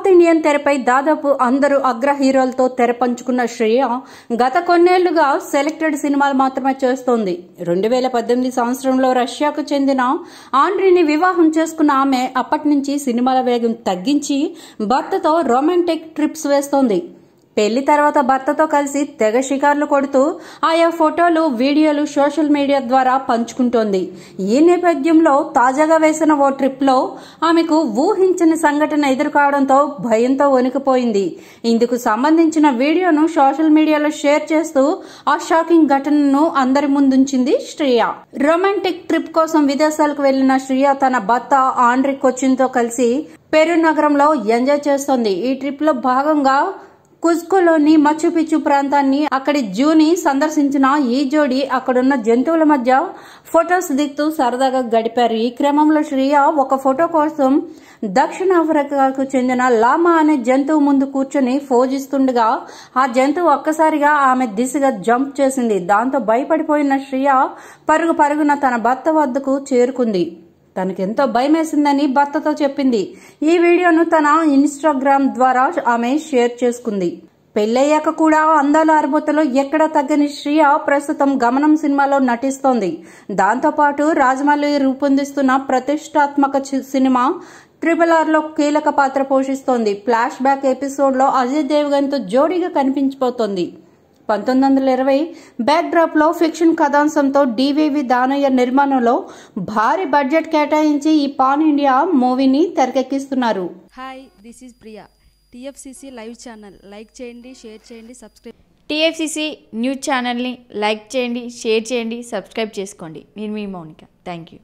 south Indian తెరపై దాదాపు అందరూ అగ్ర హీరోలతో తెర పంచుకున్న శ్రేయ గత కొన్నేళ్లుగా సెలెక్టెడ్ సినిమాలు మాత్రమే చేస్తోంది రెండు వేల పద్దెనిమిది సంవత్సరంలో రష్యాకు చెందిన ఆండ్రీని వివాహం చేసుకున్న ఆమె అప్పటి నుంచి సినిమాల వేగం తగ్గించి భర్తతో రొమాంటిక్ ట్రిప్స్ వేస్తోంది పెళ్లి తర్వాత భర్తతో కలిసి తెగ షికార్లు కొడుతూ ఆయా ఫోటోలు వీడియోలు సోషల్ మీడియా ద్వారా పంచుకుంటోంది ఈ నేపథ్యంలో తాజాగా వేసిన ఓ ట్రిప్లో ఆమెకు ఊహించిన సంఘటన ఎదుర్కోవడంతో భయంతో వణికిపోయింది ఇందుకు సంబంధించిన వీడియోను సోషల్ మీడియాలో షేర్ చేస్తూ ఆ షాకింగ్ ఘటనను అందరి ముందుంచింది శ్రేయ రొమాంటిక్ ట్రిప్ కోసం విదేశాలకు వెళ్లిన శ్రేయ తన భర్త కొచ్చిన్ తో కలిసి పెరు నగరంలో ఎంజాయ్ చేస్తోంది ఈ ట్రిప్ లో భాగంగా కుజ్కులోని మచ్చుపిచ్చు ప్రాంతాన్ని అక్కడి జూని సందర్శించిన ఈ జోడి అక్కడున్న జంతువుల మధ్య ఫొటోస్ దిగుతూ సరదాగా గడిపారు ఈ క్రమంలో శ్రియా ఒక ఫోటో కోసం దక్షిణాఫ్రికాకు చెందిన లామా అనే జంతువు ముందు కూర్చొని ఫోజిస్తుండగా ఆ జంతువు ఒక్కసారిగా ఆమె దిశగా జంప్ చేసింది దాంతో భయపడిపోయిన శ్రియా పరుగు పరుగున తన భర్త వద్దకు చేరుకుంది తనకెంతో భయం వేసిందని భర్తతో చెప్పింది ఈ వీడియోను తన ఇన్స్టాగ్రామ్ ద్వారా ఆమె షేర్ చేసుకుంది పెళ్ళయ్యాక కూడా అందాల అర్భతలో ఎక్కడ తగ్గని శ్రియ ప్రస్తుతం గమనం సినిమాలో నటిస్తోంది దాంతోపాటు రాజమౌళి రూపొందిస్తున్న ప్రతిష్టాత్మక సినిమా ట్రిపుల్ ఆర్లో కీలక పాత్ర పోషిస్తోంది ఫ్లాష్ బ్యాక్ ఎపిసోడ్లో అజయ్ తో జోడీగా కనిపించిపోతోంది పంతొమ్మిది వందల ఇరవై బ్యాక్డ్రాప్లో ఫిక్షన్ కథాంశంతో డివివి దానయ్య నిర్మాణంలో భారీ బడ్జెట్ కేటాయించి ఈ పాన్ ఇండియా మూవీని తెరకెక్కిస్తున్నారు hi this is Priya TFCC live channel like చేయండి షేర్ చేయండి సబ్స్క్రైబ్ టిఎఫ్సిసి న్యూస్ ఛానల్ని లైక్ చేయండి షేర్ చేయండి సబ్స్క్రైబ్ చేసుకోండి నేను మీ మౌనిక థ్యాంక్ యూ